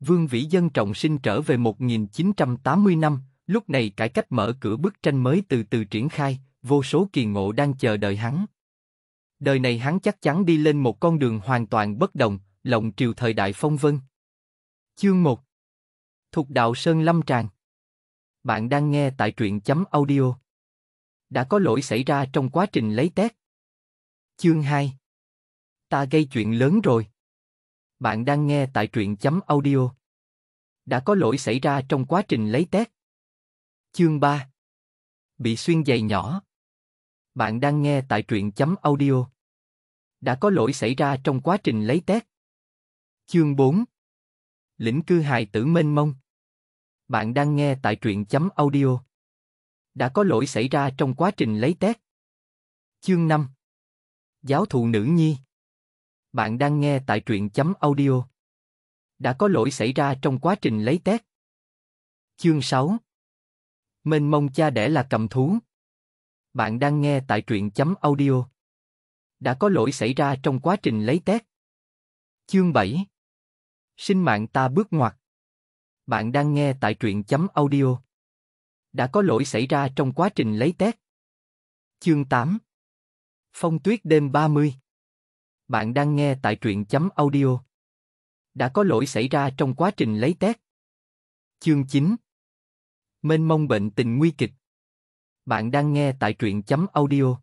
Vương Vĩ Dân trọng sinh trở về 1980 năm, lúc này cải cách mở cửa bức tranh mới từ từ triển khai, vô số kỳ ngộ đang chờ đợi hắn. Đời này hắn chắc chắn đi lên một con đường hoàn toàn bất đồng, lộng triều thời đại phong vân. Chương 1 Thục đạo Sơn Lâm Tràng Bạn đang nghe tại truyện chấm audio. Đã có lỗi xảy ra trong quá trình lấy tét. Chương 2 Ta gây chuyện lớn rồi. Bạn đang nghe tại truyện chấm audio. Đã có lỗi xảy ra trong quá trình lấy test. Chương 3 Bị xuyên giày nhỏ Bạn đang nghe tại truyện chấm audio. Đã có lỗi xảy ra trong quá trình lấy test. Chương 4 Lĩnh cư hài tử mênh mông Bạn đang nghe tại truyện chấm audio. Đã có lỗi xảy ra trong quá trình lấy test. Chương 5 Giáo thụ nữ nhi bạn đang nghe tại truyện chấm audio. Đã có lỗi xảy ra trong quá trình lấy test. Chương 6 Mênh mông cha đẻ là cầm thú. Bạn đang nghe tại truyện chấm audio. Đã có lỗi xảy ra trong quá trình lấy test. Chương 7 Sinh mạng ta bước ngoặt. Bạn đang nghe tại truyện chấm audio. Đã có lỗi xảy ra trong quá trình lấy test. Chương 8 Phong tuyết đêm 30 bạn đang nghe tại truyện chấm audio. Đã có lỗi xảy ra trong quá trình lấy test. Chương 9 Mênh mông bệnh tình nguy kịch. Bạn đang nghe tại truyện chấm audio.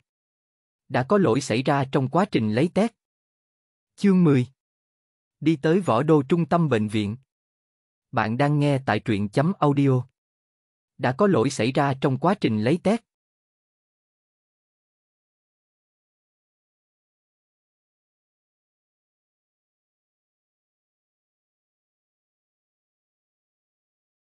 Đã có lỗi xảy ra trong quá trình lấy test. Chương 10 Đi tới võ đô trung tâm bệnh viện. Bạn đang nghe tại truyện chấm audio. Đã có lỗi xảy ra trong quá trình lấy test.